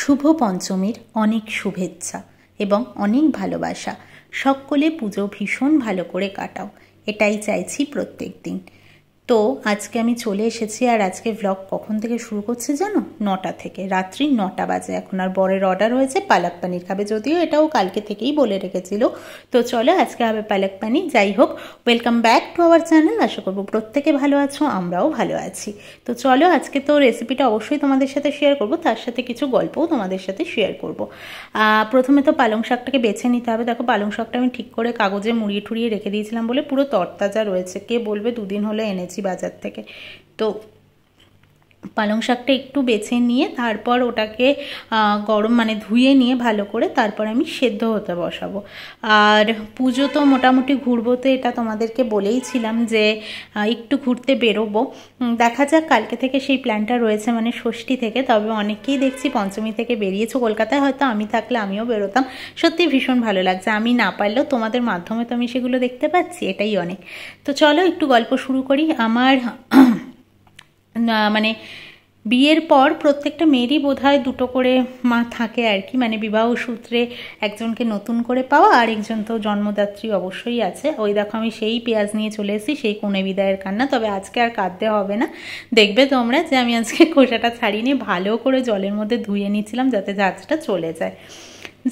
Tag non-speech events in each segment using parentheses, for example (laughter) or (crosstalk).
শুভ পঞ্চমীর অনেক শুভেচ্ছা এবং অনেক ভালোবাসা সকলে পুজো ভীষণ ভালো করে কাটাও এটাই চাইছি প্রত্যেক দিন তো আজকে আমি চলে এসেছি আর আজকে ভ্লগ কখন থেকে শুরু করছি জানো নটা থেকে রাত্রি নটা বাজে এখন আর বরের অর্ডার হয়েছে পালাক পানির খাবে যদিও এটাও কালকে থেকেই বলে রেখেছিল তো চলো আজকে হবে পালাক পানি যাই হোক welcome back to our channel আশা করবো প্রত্যেকে ভালো আছো আমরাও ভালো আছি তো চলো আজকে তো রেসিপিটা অবশ্যই তোমাদের সাথে শেয়ার করব তার সাথে কিছু গল্পও তোমাদের সাথে শেয়ার করব প্রথমে তো পালং শাকটাকে বেছে নিতে হবে দেখো পালং শাকটা আমি ঠিক করে কাগজে মুড়িয়ে ঠুড়িয়ে রেখে দিয়েছিলাম বলে পুরো তরতাজা রয়েছে কে বলবে দুদিন হলে এনেছি बाज़ार तो পালং শাকটা একটু বেছে নিয়ে তারপর ওটাকে গরম মানে ধুয়ে নিয়ে ভালো করে তারপর আমি সেদ্ধ হতে বসাবো আর পুজো তো মোটামুটি ঘুরবো তো এটা তোমাদেরকে বলেইছিলাম যে একটু ঘুরতে বেরোবো দেখা যাক কালকে থেকে সেই প্ল্যানটা রয়েছে মানে ষষ্ঠী থেকে তবে অনেকেই দেখছি পঞ্চমী থেকে বেরিয়েছো কলকাতায় হয়তো আমি থাকলে আমিও বেরোতাম সত্যি ভীষণ ভালো লাগছে আমি না পারলেও তোমাদের মাধ্যমে তো আমি সেগুলো দেখতে পাচ্ছি এটাই অনেক তো চলো একটু গল্প শুরু করি আমার মানে বিয়ের পর প্রত্যেকটা মেয়েরই বোধ দুটো করে মা থাকে আর কি মানে বিবাহ সূত্রে একজনকে নতুন করে পাওয়া আর একজন তো জন্মদাত্রী অবশ্যই আছে ওই দেখো আমি সেই পেঁয়াজ নিয়ে চলে এসেছি সেই কোণে বিদায়ের কান্না তবে আজকে আর কাঁদতে হবে না দেখবে তোমরা যে আমি আজকে (laughs) খোসাটা ছাড়িয়ে নিয়ে ভালো করে জলের মধ্যে ধুয়ে নিয়েছিলাম যাতে জাহাজটা চলে যায়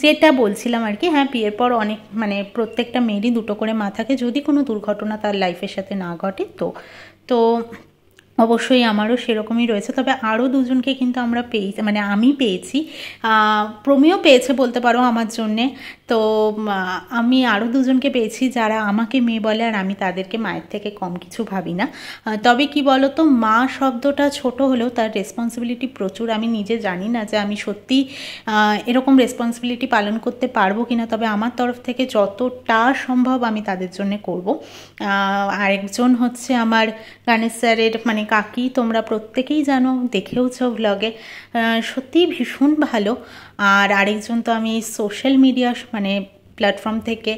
যেটা বলছিলাম আর কি হ্যাঁ বিয়ের পর অনেক মানে প্রত্যেকটা মেয়েরই দুটো করে মা থাকে যদি কোনো দুর্ঘটনা তার লাইফের সাথে না ঘটে তো তো অবশ্যই আমারও সেরকমই রয়েছে তবে আরও দুজনকে কিন্তু আমরা পেয়ে মানে আমি পেয়েছি প্রমেয় পেয়েছে বলতে পারো আমার জন্যে তো আমি আরও দুজনকে পেয়েছি যারা আমাকে মেয়ে বলে আর আমি তাদেরকে মায়ের থেকে কম কিছু ভাবি না তবে কি বলতো মা শব্দটা ছোট হলেও তার রেসপন্সিবিলিটি প্রচুর আমি নিজে জানি না যে আমি সত্যি এরকম রেসপন্সিবিলিটি পালন করতে পারবো কিনা তবে আমার তরফ থেকে যতটা সম্ভব আমি তাদের জন্য করব আরেকজন হচ্ছে আমার গানেশ স্যারের মানে কাকি তোমরা প্রত্যেকেই জানো দেখেওছ ব্লগে সত্যিই ভীষণ ভালো আর আরেকজন তো আমি সোশ্যাল মিডিয়া মানে মানে প্ল্যাটফর্ম থেকে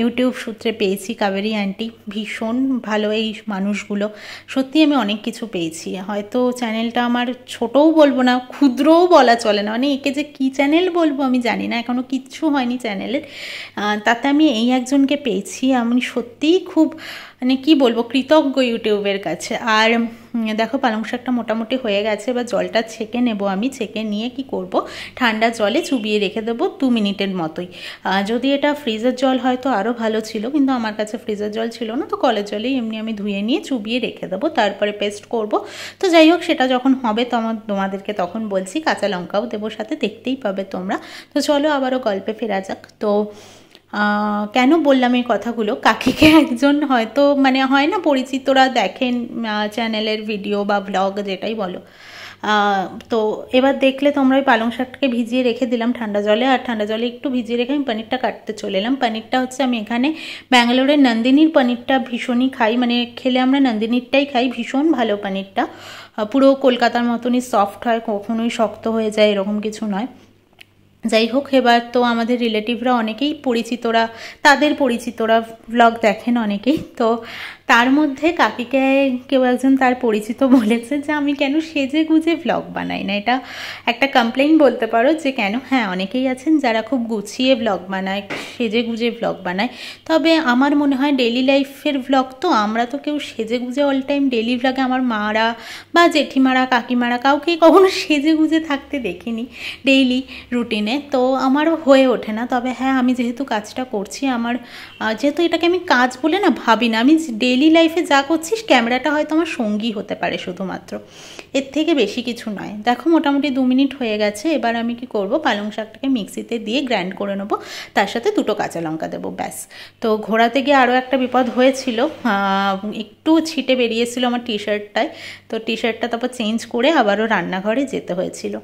ইউটিউব সূত্রে পেয়েছি কাবেরি আন্টি ভীষণ ভালো এই মানুষগুলো সত্যি আমি অনেক কিছু পেয়েছি হয়তো চ্যানেলটা আমার ছোটও বলবো না ক্ষুদ্রও বলা চলে না মানে একে যে কী চ্যানেল বলবো আমি জানি না এখনও কিচ্ছু হয়নি চ্যানেলের তাতে আমি এই একজনকে পেয়েছি আমি সত্যিই খুব মানে কি বলবো কৃতজ্ঞ ইউটিউবের কাছে আর দেখো পালং শাকটা মোটামুটি হয়ে গেছে এবার জলটা ছেঁকে নেব আমি ছেঁকে নিয়ে কি করব ঠান্ডা জলে চুবিয়ে রেখে দেবো দু মিনিটের মতোই যদি এটা ফ্রিজের জল হয় তো আরও ভালো ছিল কিন্তু আমার কাছে ফ্রিজের জল ছিল না তো কলের জলেই এমনি আমি ধুয়ে নিয়ে চুবিয়ে রেখে দেবো তারপরে পেস্ট করব তো যাই হোক সেটা যখন হবে তো আমার তোমাদেরকে তখন বলছি কাঁচা লঙ্কাও দেবো সাথে দেখতেই পাবে তোমরা তো চলো আবারও গল্পে ফেরা যাক তো কেন বললাম এই কথাগুলো কাকিকে একজন হয়তো মানে হয় না পরিচিতরা দেখেন চ্যানেলের ভিডিও বা ব্লগ যেটাই বলো তো এবার দেখলে তোমরা ওই পালং শাকটাকে ভিজিয়ে রেখে দিলাম ঠান্ডা জলে আর ঠান্ডা জলে একটু ভিজিয়ে রেখে আমি পনিরটা কাটতে চলে এলাম পনিরটা হচ্ছে আমি এখানে ব্যাঙ্গালোরের নন্দিনীর পনিরটা ভীষণই খাই মানে খেলে আমরা নন্দিনীরটাই খাই ভীষণ ভালো পনিরটা পুরো কলকাতার মতনই সফট হয় কখনোই শক্ত হয়ে যায় এরকম কিছু নয় যাই হোক এবার তো আমাদের রিলেটিভরা অনেকেই পরিচিতরা তাদের পরিচিতরা ভ্লগ দেখেন অনেকেই তো তার মধ্যে কাকিকে কেউ একজন তার পরিচিত বলেছে যে আমি কেন সেজে গুজে ব্লগ বানাই না এটা একটা কমপ্লেন বলতে পারো যে কেন হ্যাঁ অনেকেই আছেন যারা খুব গুছিয়ে ব্লগ বানায় সেজে গুজে ব্লগ বানায় তবে আমার মনে হয় ডেলি লাইফের ব্লগ তো আমরা তো কেউ সেজে গুজে অল টাইম ডেলি ব্লগে আমার মারা বা জেঠিমারা কাকিমারা কাউকে কখনো সেজে গুজে থাকতে দেখিনি ডেইলি রুটিনে তো আমারও হয়ে ওঠে না তবে হ্যাঁ আমি যেহেতু কাজটা করছি আমার যেহেতু এটাকে আমি কাজ বলে না ভাবি না আমি ডেলি ডেলি লাইফে যা করছিস ক্যামেরাটা হয়তো আমার সঙ্গী হতে পারে শুধুমাত্র এর থেকে বেশি কিছু নয় দেখো মোটামুটি দু মিনিট হয়ে গেছে এবার আমি কি করব পালং শাকটাকে মিক্সিতে দিয়ে গ্র্যান্ড করে নেবো তার সাথে দুটো কাঁচা লঙ্কা দেবো ব্যাস তো ঘোরাতে গিয়ে আরও একটা বিপদ হয়েছিল একটু ছিটে বেরিয়েছিল আমার টি শার্টটায় তো টি শার্টটা তারপর চেঞ্জ করে আবারও রান্নাঘরে যেতে হয়েছিল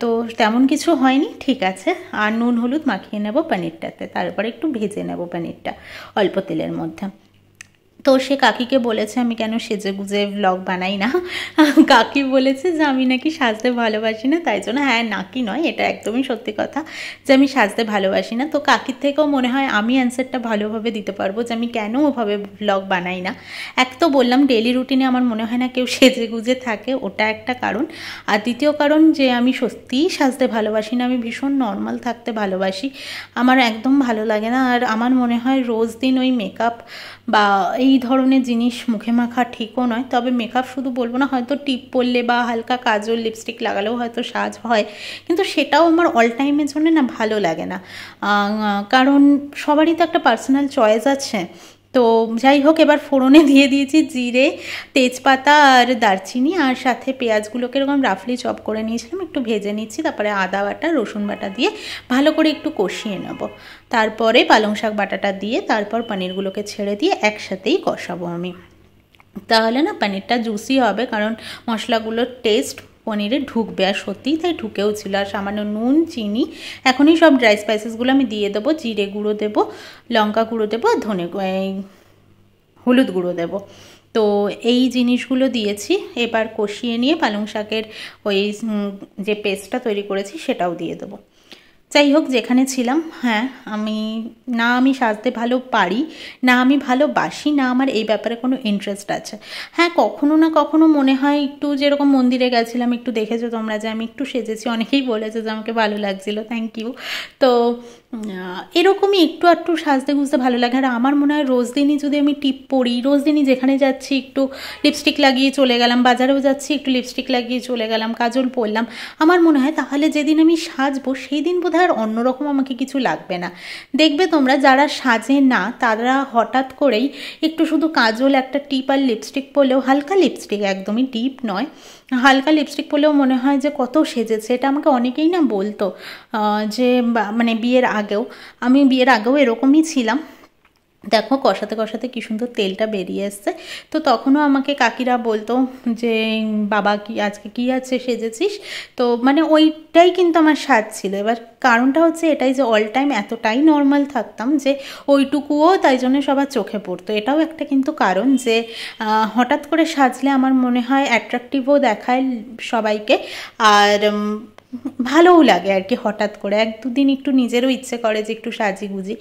তো তেমন কিছু হয়নি ঠিক আছে আর নুন হলুদ মাখিয়ে নেবো পনিরটাতে তারপরে একটু ভেজে নেব পনিরটা অল্প তেলের মধ্যে তো সে কাকিকে বলেছে আমি কেন সেজে গুজে ব্লগ বানাই না (laughs) কাকি বলেছে যে আমি নাকি সাজতে ভালোবাসি না তাই জন্য হ্যাঁ নাকি নয় এটা একদমই সত্যি কথা যে আমি সাজতে ভালোবাসি না তো কাকির থেকেও মনে হয় আমি অ্যান্সারটা ভালোভাবে দিতে পারবো যে আমি কেন ওভাবে ব্লগ বানাই না এক তো বললাম ডেলি রুটিনে আমার মনে হয় না কেউ (laughs) সেজে গুজে থাকে ওটা একটা কারণ আর দ্বিতীয় কারণ যে আমি সত্যিই সাজতে ভালোবাসি না আমি ভীষণ নর্মাল থাকতে ভালোবাসি আমার একদম ভালো লাগে না আর আমার মনে হয় রোজ দিন ওই মেকআপ বা এই এই ধরনের জিনিস মুখে মাখা ঠিকও নয় তবে মেকআপ শুধু বলবো না হয়তো টিপ পরলে বা হালকা কাজল লিপস্টিক লাগালেও হয়তো সাজ হয় কিন্তু সেটাও আমার অল টাইমের জন্য না ভালো লাগে না কারণ সবারই তো একটা পার্সোনাল চয়েস আছে তো যাই হোক এবার ফোড়নে দিয়ে দিয়েছি জিরে তেজপাতা আর দারচিনি আর সাথে পেঁয়াজগুলোকে এরকম রাফলি চপ করে নিয়েছিলাম একটু ভেজে নিচ্ছি তারপরে আদা বাটা রসুন বাটা দিয়ে ভালো করে একটু কষিয়ে নেব তারপরে পালং শাক বাটাটা দিয়ে তারপর পনিরগুলোকে ছেড়ে দিয়ে একসাথেই কষাবো আমি তাহলে না পনিরটা জুসি হবে কারণ মশলাগুলোর টেস্ট পনিরে ঢুকবে আর সত্যিই তাই ঢুকেও ছিল আর সামান্য নুন চিনি এখনই সব ড্রাই স্পাইসেসগুলো আমি দিয়ে দেবো জিরে গুঁড়ো দেবো লঙ্কা গুঁড়ো দেবো আর ধনে হলুদ গুঁড়ো দেবো তো এই জিনিসগুলো দিয়েছি এবার কষিয়ে নিয়ে পালং শাকের ওই যে পেস্টটা তৈরি করেছি সেটাও দিয়ে দেবো যাই হোক যেখানে ছিলাম হ্যাঁ আমি না আমি সাজতে ভালো পারি না আমি ভালোবাসি না আমার এই ব্যাপারে কোনো ইন্টারেস্ট আছে হ্যাঁ কখনো না কখনো মনে হয় একটু যেরকম মন্দিরে গেছিলাম একটু দেখেছো তোমরা যে আমি একটু সেজেছি অনেকেই বলেছে যে আমাকে ভালো লাগছিলো থ্যাংক ইউ তো এরকমই একটু একটু সাজতে গুজতে ভালো লাগে আর আমার মনে হয় রোজ দিনই যদি আমি টিপ পড়ি রোজ দিনই যেখানে যাচ্ছি একটু লিপস্টিক লাগিয়ে চলে গেলাম বাজারেও যাচ্ছি একটু লিপস্টিক লাগিয়ে চলে গেলাম কাজল পরলাম আমার মনে হয় তাহলে যেদিন আমি সাজবো সেই দিন বোধ আর অন্যরকম আমাকে কিছু লাগবে না দেখবে তোমরা যারা সাজে না তারা হঠাৎ করেই একটু শুধু কাজল একটা টিপ আর লিপস্টিক পরলেও হালকা লিপস্টিক একদমই ডিপ নয় হালকা লিপস্টিক পরলেও মনে হয় যে কত সেজেছে এটা আমাকে অনেকেই না বলতো যে মানে বিয়ের আগেও আমি বিয়ের আগেও এরকমই ছিলাম দেখো কষাতে কষাতে কী সুন্দর তেলটা বেরিয়ে এসছে তো তখনও আমাকে কাকিরা বলতো যে বাবা কি আজকে কি আছে সেজেছিস তো মানে ওইটাই কিন্তু আমার স্বাদ ছিল এবার কারণটা হচ্ছে এটাই যে অল টাইম এতটাই নর্মাল থাকতাম যে ওইটুকুও তাই জন্য সবার চোখে পড়তো এটাও একটা কিন্তু কারণ যে হঠাৎ করে সাজলে আমার মনে হয় অ্যাট্রাকটিভও দেখায় সবাইকে আর ভালোও লাগে আর কি হঠাৎ করে এক দুদিন একটু নিজেরও ইচ্ছে করে যে একটু সাজি গুজি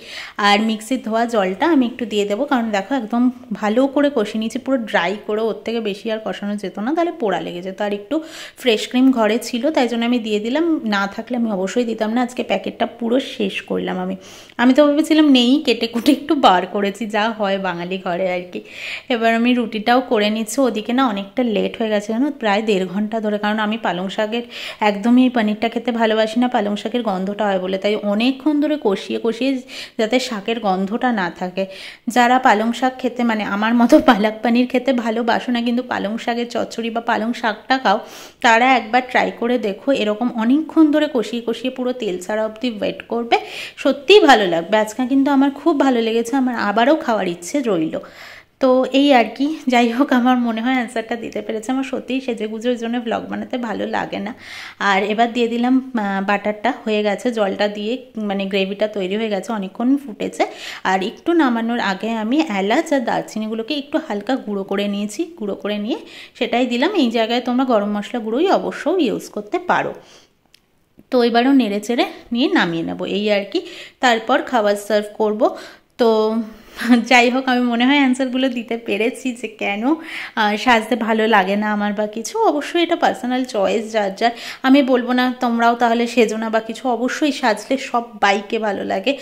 আর মিক্সির ধোয়া জলটা আমি একটু দিয়ে দেবো কারণ দেখো একদম ভালো করে কষিয়ে নিয়েছি পুরো ড্রাই করে ওর থেকে বেশি আর কষানো যেত না তাহলে পোড়া লেগে যেত আর একটু ফ্রেশ ক্রিম ঘরে ছিল তাই জন্য আমি দিয়ে দিলাম না থাকলে আমি অবশ্যই দিতাম না আজকে প্যাকেটটা পুরো শেষ করলাম আমি আমি তো ভেবেছিলাম নেই কেটে কুটে একটু বার করেছি যা হয় বাঙালি ঘরে আর কি এবার আমি রুটিটাও করে নিচ্ছি ওদিকে না অনেকটা লেট হয়ে গেছে জানো প্রায় দেড় ঘন্টা ধরে কারণ আমি পালং শাকের একদমই পনিরটা খেতে ভালোবাসি না পালং শাকের গন্ধটা হয় বলে তাই অনেকক্ষণ ধরে কষিয়ে কষিয়ে যাতে শাকের গন্ধটা না থাকে যারা পালং শাক খেতে মানে আমার মতো (laughs) পালাক পানির খেতে ভালোবাসো না কিন্তু পালং শাকের চচ্চড়ি বা পালং শাকটা খাও তারা একবার ট্রাই করে দেখো এরকম অনেকক্ষণ ধরে কষিয়ে কষিয়ে পুরো তেল ছাড়া অবধি ওয়েট করবে সত্যিই ভালো লাগবে আজকে কিন্তু আমার খুব ভালো লেগেছে আমার আবারও খাওয়ার ইচ্ছে রইল তো এই আর কি যাই হোক আমার মনে হয় অ্যান্সারটা দিতে পেরেছে আমার সত্যিই সেজে গুজোর জন্য ভ্লগ বানাতে ভালো লাগে না আর এবার দিয়ে দিলাম বাটারটা হয়ে গেছে জলটা দিয়ে মানে গ্রেভিটা তৈরি হয়ে গেছে অনেকক্ষণ ফুটেছে আর একটু নামানোর আগে আমি এলাচ আর দারচিনিগুলোকে একটু হালকা গুঁড়ো করে নিয়েছি গুঁড়ো করে নিয়ে সেটাই দিলাম এই জায়গায় তোমরা গরম মশলা গুঁড়োই অবশ্যই ইউজ করতে পারো তো এবারও নেড়ে চেড়ে নিয়ে নামিয়ে নেব এই আর কি তারপর খাবার সার্ভ করব তো যাই হোক আমি মনে হয় অ্যান্সারগুলো দিতে পেরেছি যে কেন সাজতে ভালো লাগে না আমার বা কিছু অবশ্যই এটা পার্সোনাল চয়েস যার যার আমি বলবো না তোমরাও তাহলে সেজো না বা কিছু অবশ্যই সাজলে সব বাইকে ভালো লাগে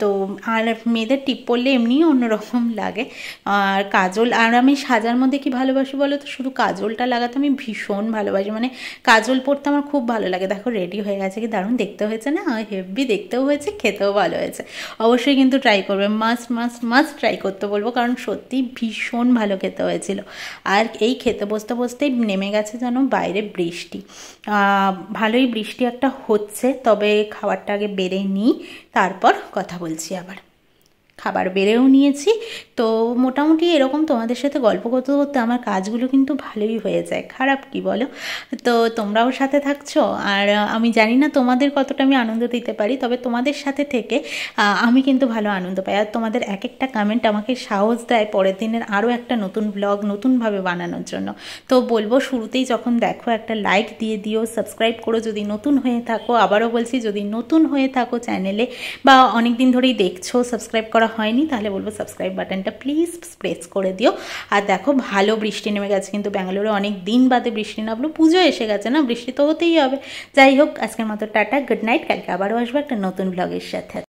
তো আর মেয়েদের টিপ পরলে এমনিই অন্যরকম লাগে আর কাজল আর আমি সাজার মধ্যে কি ভালোবাসি বলো তো শুধু কাজলটা লাগাতে আমি ভীষণ ভালোবাসি মানে কাজল পরতে আমার খুব ভালো লাগে দেখো রেডি হয়ে গেছে কি দারুণ দেখতে হয়েছে না হেভি দেখতেও হয়েছে খেতেও ভালো হয়েছে অবশ্যই কিন্তু ট্রাই করবে মাস্ট মাস্ট মাস্ট ট্রাই করতে বলবো কারণ সত্যি ভীষণ ভালো খেতে হয়েছিল আর এই খেতে বসতে বসতেই নেমে গেছে যেন বাইরে বৃষ্টি ভালোই বৃষ্টি একটা হচ্ছে তবে খাবারটা আগে বেড়ে নিই তারপর কথা বলছি আবার খাবার বেড়েও নিয়েছি তো মোটামুটি এরকম তোমাদের সাথে গল্প করতে করতে আমার কাজগুলো কিন্তু ভালোই হয়ে যায় খারাপ কি বলো তো তোমরাও সাথে থাকছো আর আমি জানি না তোমাদের কতটা আমি আনন্দ দিতে পারি তবে তোমাদের সাথে থেকে আমি কিন্তু ভালো আনন্দ পাই আর তোমাদের এক একটা কমেন্ট আমাকে সাহস দেয় পরের দিনের আরও একটা নতুন ব্লগ নতুনভাবে বানানোর জন্য তো বলবো শুরুতেই যখন দেখো একটা লাইক দিয়ে দিও সাবস্ক্রাইব করো যদি নতুন হয়ে থাকো আবারও বলছি যদি নতুন হয়ে থাকো চ্যানেলে বা অনেক দিন ধরেই দেখছো সাবস্ক্রাইব করা হয়নি তাহলে বলবো সাবস্ক্রাইব বাটনটা প্লিজ প্রেস করে দিও আর দেখো ভালো বৃষ্টি নেমে গেছে কিন্তু ব্যাঙ্গালোরে অনেক দিন বাদে বৃষ্টি নামলো পুজো এসে গেছে না বৃষ্টি তো হতেই হবে যাই হোক আজকের মতো টাটা গুড নাইট কালকে আবারও আসবো একটা নতুন ব্লগের সাথে